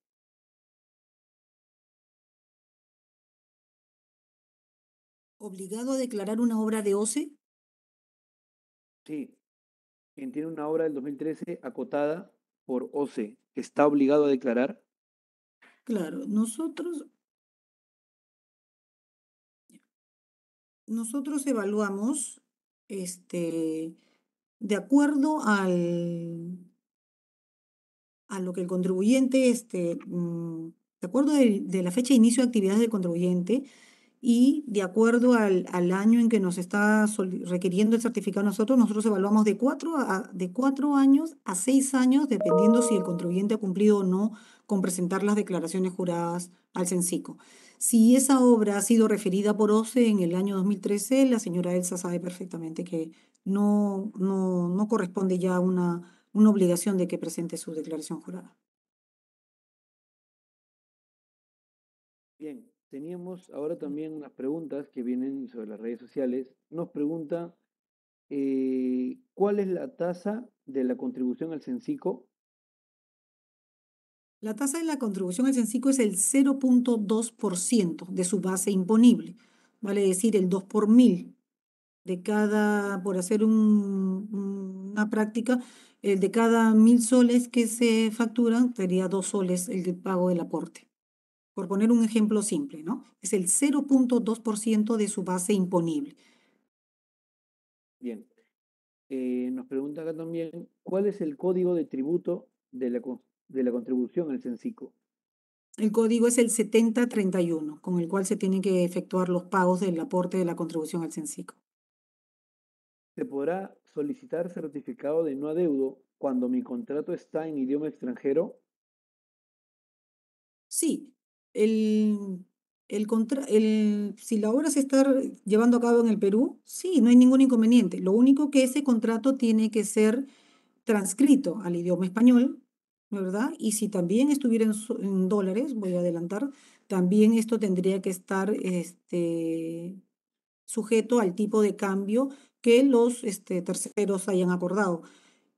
¿Obligado a declarar una obra de OCE? Sí, quien tiene una obra del 2013 acotada por OCE está obligado a declarar? Claro, nosotros, nosotros evaluamos este, de acuerdo al, a lo que el contribuyente, este, mm, de acuerdo de, la fecha de inicio de actividades del contribuyente, y de acuerdo al, al, año en que nos está requiriendo el certificado nosotros, nosotros evaluamos de cuatro, a, de cuatro años a seis años, dependiendo si el contribuyente ha cumplido o no con presentar las declaraciones juradas al CENCICO. Si esa obra ha sido referida por OCE en el año 2013, la señora Elsa sabe perfectamente que no, no, no corresponde ya una, una obligación de que presente su declaración jurada. teníamos ahora también unas preguntas que vienen sobre las redes sociales. Nos pregunta, eh, ¿cuál es la tasa de la contribución al CENCICO? La tasa de la contribución al CENCICO es el 0.2% de su base imponible, vale decir el 2 por mil de cada, por hacer una práctica, el de cada mil soles que se facturan sería dos soles el pago del aporte por poner un ejemplo simple, ¿no? Es el 0.2% de su base imponible. Bien. Eh, nos pregunta acá también, ¿cuál es el código de tributo de la, de la contribución al CENCICO? El código es el 7031, con el cual se tienen que efectuar los pagos del aporte de la contribución al CENCICO. Se podrá solicitar certificado de no adeudo cuando mi contrato está en idioma extranjero? Sí, el, el, si la obra se está llevando a cabo en el Perú, sí, no hay ningún inconveniente. Lo único que ese contrato tiene que ser transcrito al idioma español, ¿verdad? Y si también estuviera en, dólares, voy a adelantar, también esto tendría que estar este, sujeto al tipo de cambio que los este, terceros hayan acordado.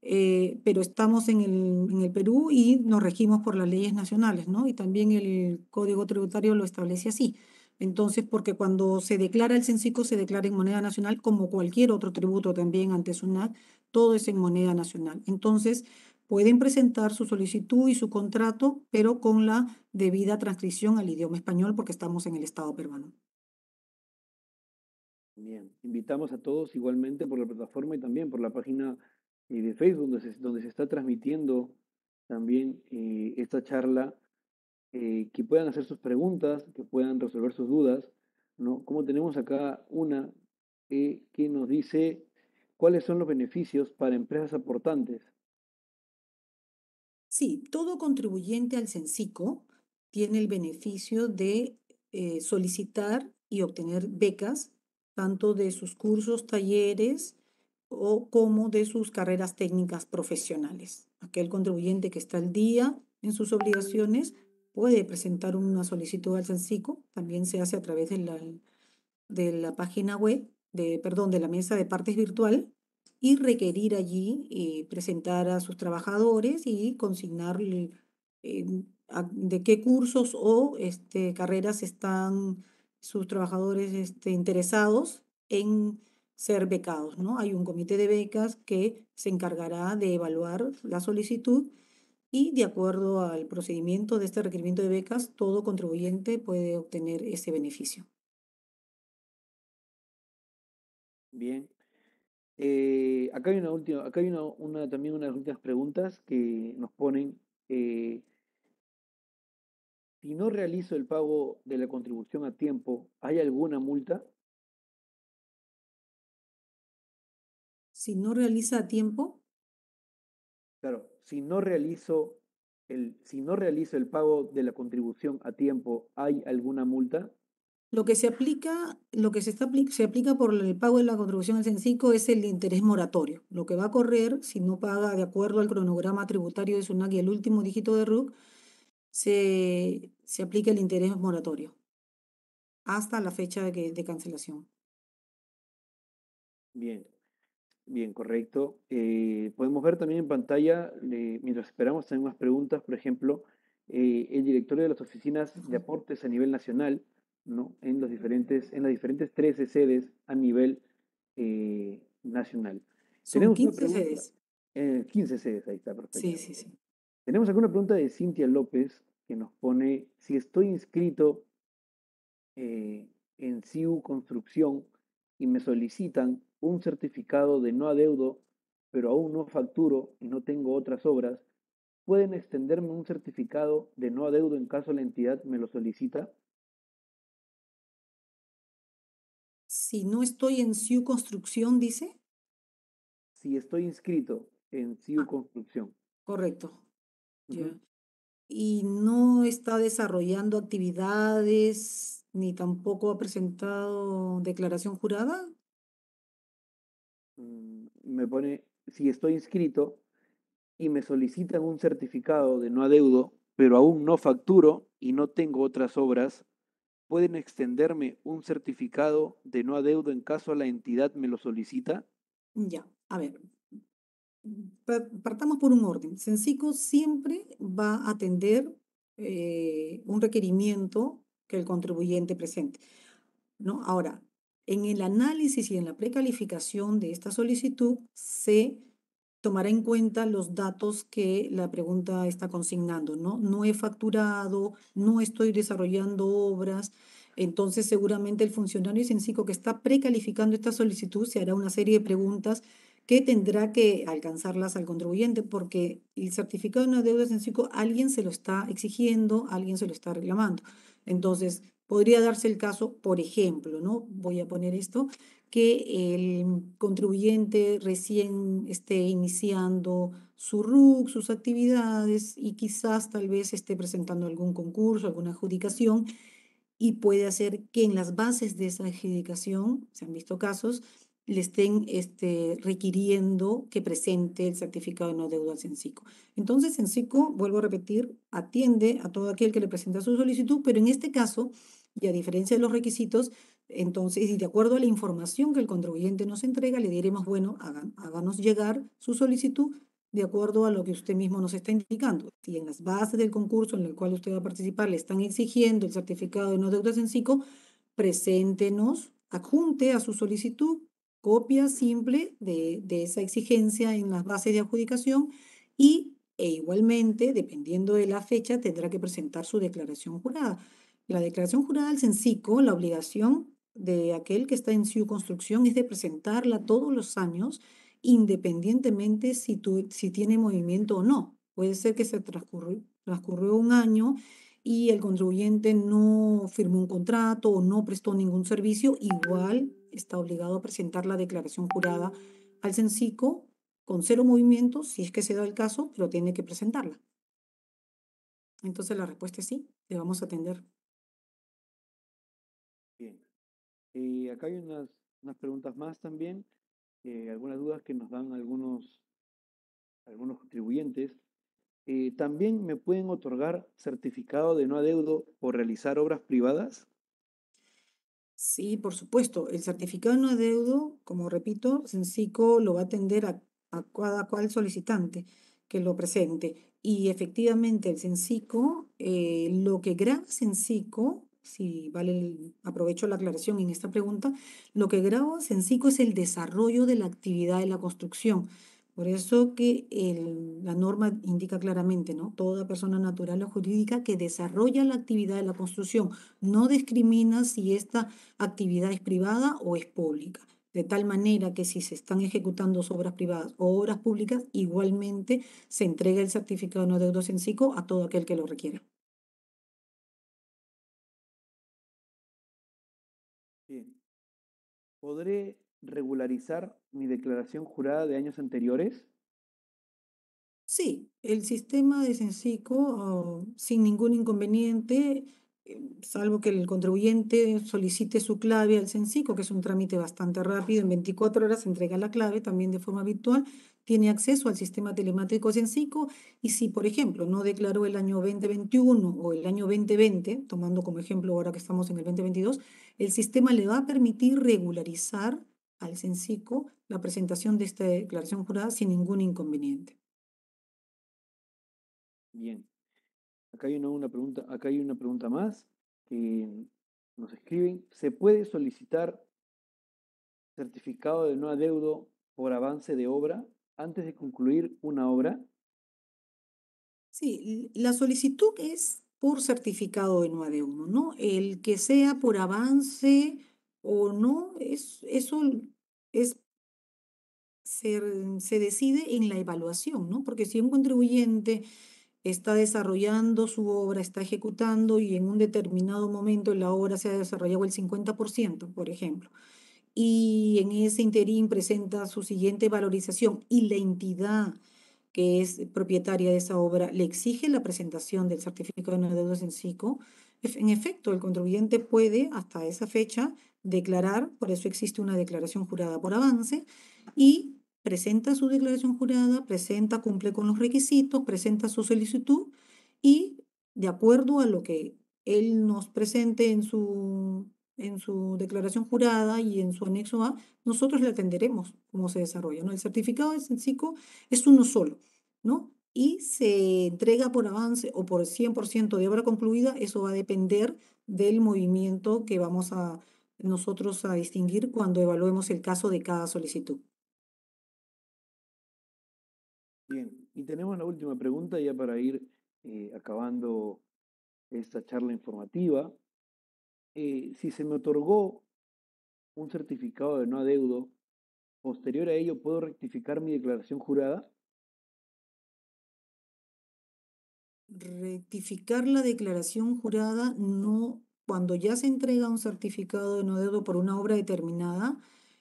Eh, pero estamos en el, Perú y nos regimos por las leyes nacionales, ¿no? Y también el Código Tributario lo establece así. Entonces, porque cuando se declara el CENCICO, se declara en moneda nacional, como cualquier otro tributo también ante SUNAT, todo es en moneda nacional. Entonces, pueden presentar su solicitud y su contrato, pero con la debida transcripción al idioma español, porque estamos en el Estado peruano. Bien, invitamos a todos igualmente por la plataforma y también por la página y de Facebook, donde se, donde se está transmitiendo también eh, esta charla, eh, que puedan hacer sus preguntas, que puedan resolver sus dudas, ¿no? Como tenemos acá una que nos dice cuáles son los beneficios para empresas aportantes. Sí, todo contribuyente al Censico tiene el beneficio de eh, solicitar y obtener becas, tanto de sus cursos, talleres, o como de sus carreras técnicas profesionales. Aquel contribuyente que está al día en sus obligaciones puede presentar una solicitud al Sancico, también se hace a través de la, de la página web, de, perdón, de la mesa de partes virtual y requerir allí eh, presentar a sus trabajadores y consignar eh, de qué cursos o este, carreras están sus trabajadores este, interesados en ser becados. ¿no? Hay un comité de becas que se encargará de evaluar la solicitud y de acuerdo al procedimiento de este requerimiento de becas, todo contribuyente puede obtener ese beneficio. Bien. Eh, acá hay una última, acá hay también unas últimas preguntas que nos ponen. Eh, si no realizo el pago de la contribución a tiempo, ¿hay alguna multa? si no realiza a tiempo? Claro, si no realizo el, si no realizo el pago de la contribución a tiempo, ¿hay alguna multa? Lo que se aplica, lo que se, está, se aplica por el pago de la contribución al CENCICO es el interés moratorio. Lo que va a correr, si no paga de acuerdo al cronograma tributario de SUNAC y el último dígito de RUC, se, aplica el interés moratorio hasta la fecha de cancelación. Bien, Bien, correcto. Eh, podemos ver también en pantalla, eh, mientras esperamos, tener más preguntas, por ejemplo, eh, el directorio de las oficinas de aportes a nivel nacional, ¿no? en, los diferentes, en las diferentes 13 sedes a nivel nacional. Tenemos 15 sedes. 15 sedes, ahí está, perfecto. Sí, sí, sí. Tenemos alguna pregunta de Cintia López que nos pone, si estoy inscrito en CIU Construcción y me solicitan un certificado de no adeudo, pero aún no facturo y no tengo otras obras, ¿pueden extenderme un certificado de no adeudo en caso la entidad me lo solicita? Si no estoy en SIU Construcción, dice. Si estoy inscrito en SIU ah. Construcción. Correcto. Y no está desarrollando actividades ni tampoco ha presentado declaración jurada, Mm, me pone, si estoy inscrito y me solicitan un certificado de no adeudo, pero aún no facturo y no tengo otras obras, ¿pueden extenderme un certificado de no adeudo en caso la entidad me lo solicita? Ya, a ver, partamos por un orden. SENCICO siempre va a atender eh, un requerimiento que el contribuyente presente. ¿no? Ahora, en el análisis y en la precalificación de esta solicitud se tomará en cuenta los datos que la pregunta está consignando, ¿no? No he facturado, no estoy desarrollando obras. Entonces, seguramente el funcionario sencillo que está precalificando esta solicitud se hará una serie de preguntas que tendrá que alcanzarlas al contribuyente porque el certificado de una deuda sencillo alguien se lo está exigiendo, alguien se lo está reclamando. Entonces, Podría darse el caso, por ejemplo, ¿no? Voy a poner esto, que el contribuyente recién esté iniciando su RUC, sus actividades y quizás tal vez esté presentando algún concurso, alguna adjudicación y puede hacer que en las bases de esa adjudicación, se han visto casos, le estén este, requiriendo que presente el certificado de no deuda al CENCICO. Entonces, CENCICO, vuelvo a repetir, atiende a todo aquel que le presenta su solicitud, pero en este caso, y a diferencia de los requisitos, entonces, y de acuerdo a la información que el contribuyente nos entrega, le diremos, bueno, háganos llegar su solicitud de acuerdo a lo que usted mismo nos está indicando. Y en las bases del concurso en el cual usted va a participar le están exigiendo el certificado de no deuda CENCICO, preséntenos, adjunte a su solicitud copia simple de, esa exigencia en las bases de adjudicación y, e igualmente, dependiendo de la fecha, tendrá que presentar su declaración jurada. La declaración jurada del CENCICO, la obligación de aquel que está en su construcción es de presentarla todos los años, independientemente si, si tiene movimiento o no. Puede ser que se transcurrió, transcurrió un año y el contribuyente no firmó un contrato o no prestó ningún servicio, igual está obligado a presentar la declaración jurada al CENCICO con cero movimiento, si es que se da el caso, pero tiene que presentarla. Entonces la respuesta es sí, le vamos a atender. Bien. Eh, acá hay unas, preguntas más también, eh, algunas dudas que nos dan algunos, algunos contribuyentes. Eh, ¿También me pueden otorgar certificado de no adeudo por realizar obras privadas? Sí, por supuesto. El certificado de no como repito, Sensico lo va a atender a, cada cual solicitante que lo presente. Y efectivamente, el Sensico, eh, lo que graba Sensico, si vale, aprovecho la aclaración en esta pregunta, lo que graba Sensico es el desarrollo de la actividad de la construcción. Por eso que la norma indica claramente, ¿no? Toda persona natural o jurídica que desarrolla la actividad de la construcción no discrimina si esta actividad es privada o es pública. De tal manera que si se están ejecutando obras privadas o obras públicas, igualmente se entrega el certificado no deudos en SICO a todo aquel que lo requiera. Bien. ¿Podré regularizar mi declaración jurada de años anteriores? Sí, el sistema de Sencico, oh, sin ningún inconveniente, eh, salvo que el contribuyente solicite su clave al Sencico, que es un trámite bastante rápido, en 24 horas entrega la clave también de forma virtual, tiene acceso al sistema telemático Sencico y si, por ejemplo, no declaró el año 2021 o el año 2020, tomando como ejemplo ahora que estamos en el 2022, el sistema le va a permitir regularizar al CENSICO la presentación de esta declaración jurada sin ningún inconveniente. Bien. Acá hay una, pregunta, hay una pregunta más que nos escriben. ¿Se puede solicitar certificado de no adeudo por avance de obra antes de concluir una obra? Sí, la solicitud es por certificado de no adeudo, ¿no? El que sea por avance o no, es, eso Mm, se, decide en la evaluación, ¿no? Porque si un contribuyente está desarrollando su obra, está ejecutando y en un determinado momento la obra se ha desarrollado el 50%, por ejemplo, y en ese interín presenta su siguiente valorización y la entidad que es propietaria de esa obra le exige la presentación del certificado de no deudas en SICO, en efecto, el contribuyente puede hasta esa fecha declarar, por eso existe una declaración jurada por avance, y presenta su declaración jurada, presenta, cumple con los requisitos, presenta su solicitud y de acuerdo a lo que él nos presente en su, en su declaración jurada y en su anexo A, nosotros le atenderemos cómo se desarrolla. ¿no? El certificado de SENSICO es uno solo, ¿no? Y se entrega por avance o por 100% de obra concluida, eso va a depender del movimiento que vamos a, nosotros a distinguir cuando evaluemos el caso de cada solicitud. Bien, y tenemos la última pregunta ya para ir eh, acabando esta charla informativa. Eh, si se me otorgó un certificado de no adeudo, posterior a ello, ¿puedo rectificar mi declaración jurada? Rectificar la declaración jurada no cuando ya se entrega un certificado de no deuda por una obra determinada,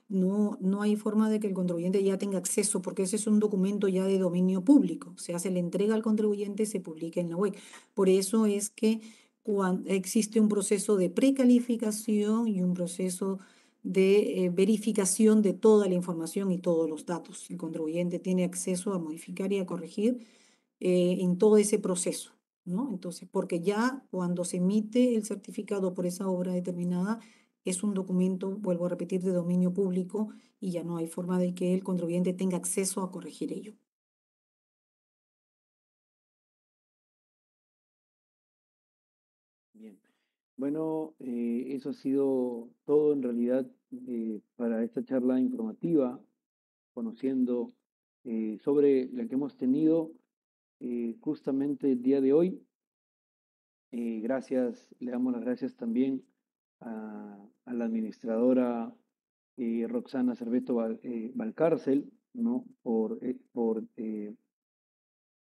no, no hay forma de que el contribuyente ya tenga acceso, porque ese es un documento ya de dominio público. Se hace la entrega al contribuyente se publica en la web. Por eso es que existe un proceso de precalificación y un proceso de eh, verificación de toda la información y todos los datos. El contribuyente tiene acceso a modificar y a corregir eh, en todo ese proceso. ¿no? Entonces, porque ya cuando se emite el certificado por esa obra determinada, es un documento, vuelvo a repetir, de dominio público y ya no hay forma de que el contribuyente tenga acceso a corregir ello. Bien. Bueno, eh, eso ha sido todo en realidad eh, para esta charla informativa, conociendo eh, sobre la que hemos tenido eh, justamente el día de hoy. Eh, gracias, le damos las gracias también a, la administradora eh, Roxana Cerveto Valcárcel, ¿no? Por, por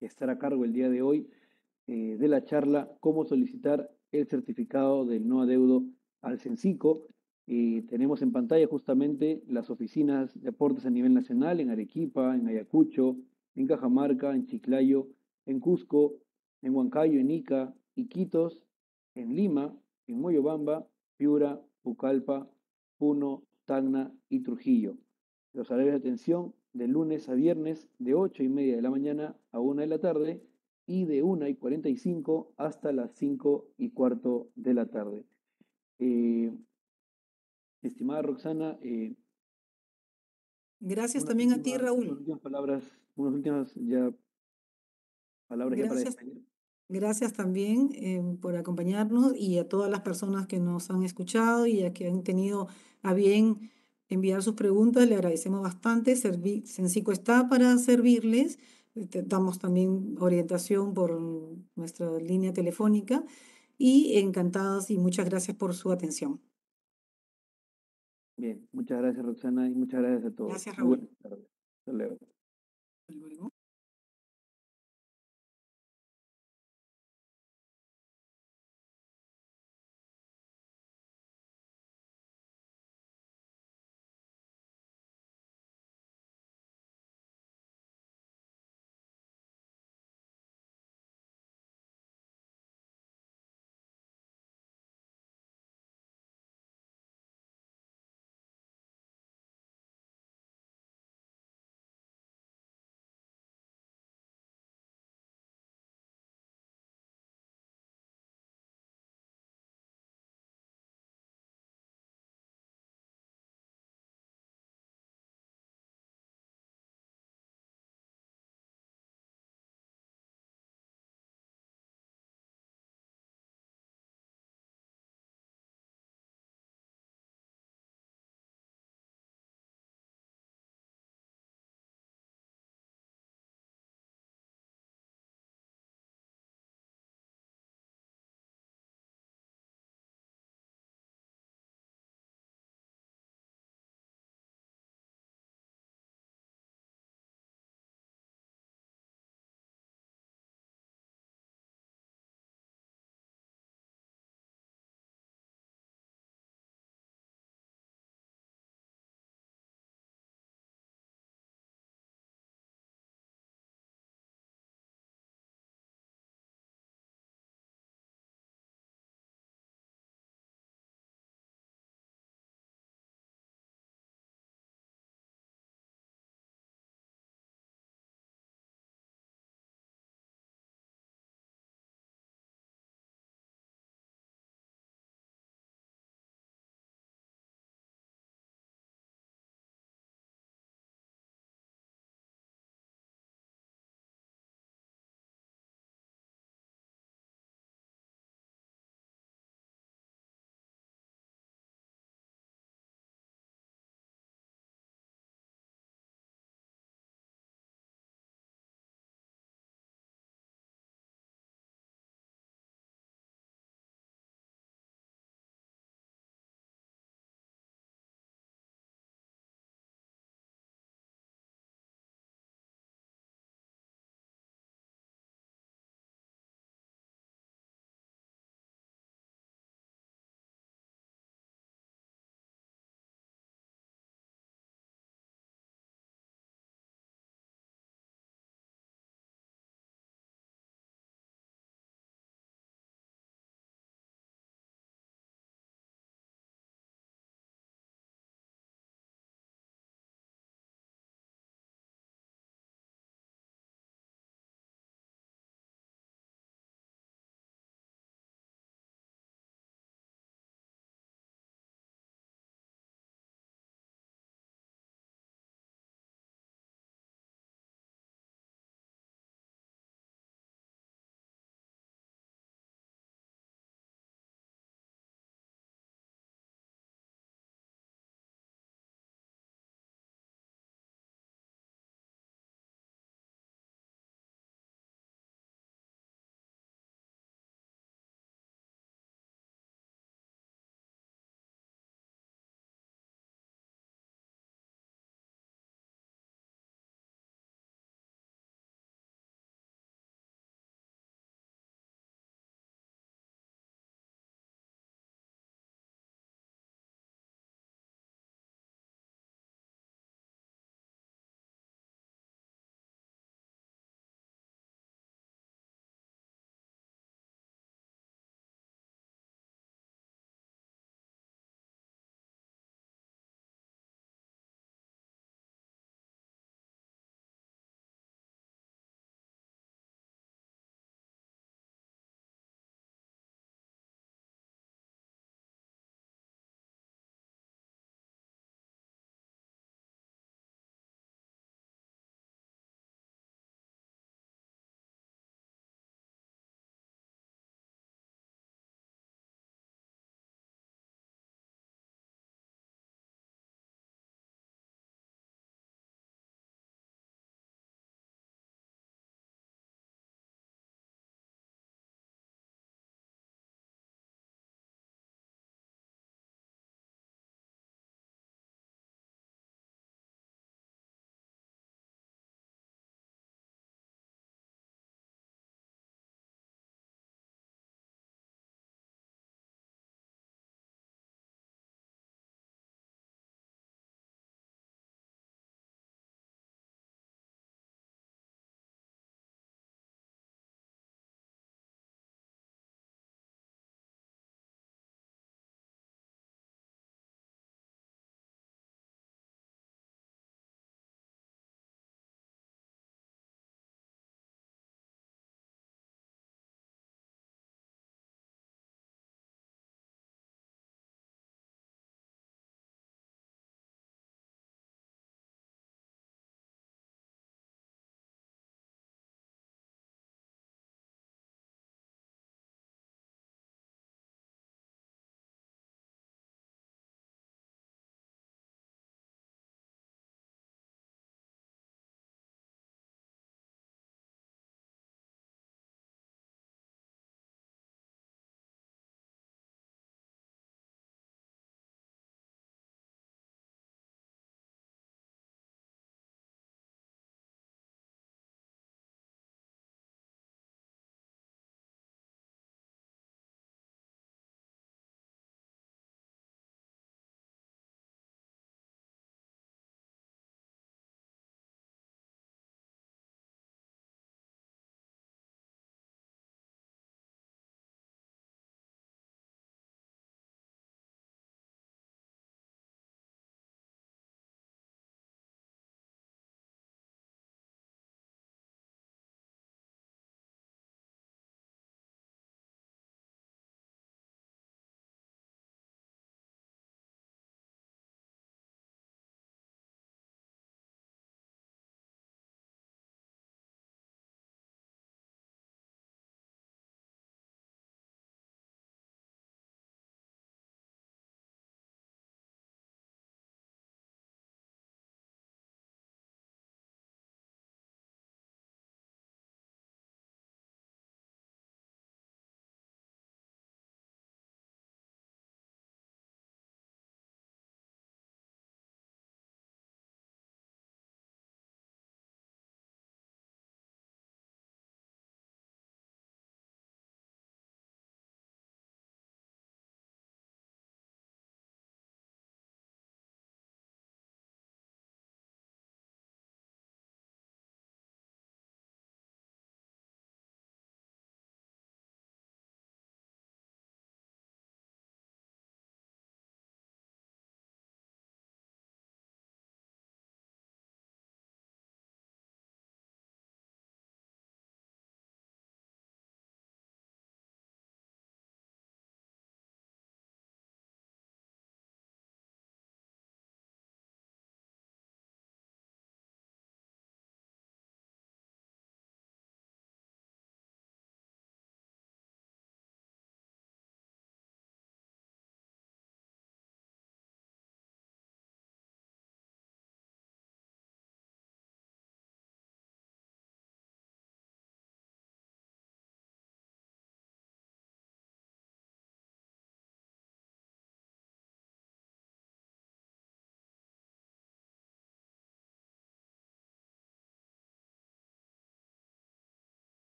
estar a cargo el día de hoy de la charla Cómo solicitar el certificado del no adeudo al CENCICO. tenemos en pantalla justamente las oficinas de aportes a nivel nacional en Arequipa, en Ayacucho, en Cajamarca, en Chiclayo, en Cusco, en Huancayo, en Ica, Iquitos, en Lima, en Moyobamba, Piura, Pucallpa, Puno, Tacna y Trujillo. Los horarios de atención de lunes a viernes de 8 y media de la mañana a 1 de la tarde y de 1 y 45 hasta las 5 y cuarto de la tarde. Eh, estimada Roxana, eh, Gracias también a ti, Raúl. palabras unas últimas ya palabras gracias, para Gracias también eh, por acompañarnos y a todas las personas que nos han escuchado y a que han tenido a bien enviar sus preguntas. Le agradecemos bastante. Sencico está para servirles. Este, damos también orientación por nuestra línea telefónica y encantados y muchas gracias por su atención. Bien, muchas gracias Roxana y muchas gracias a todos. Gracias Raúl. Hello, hello.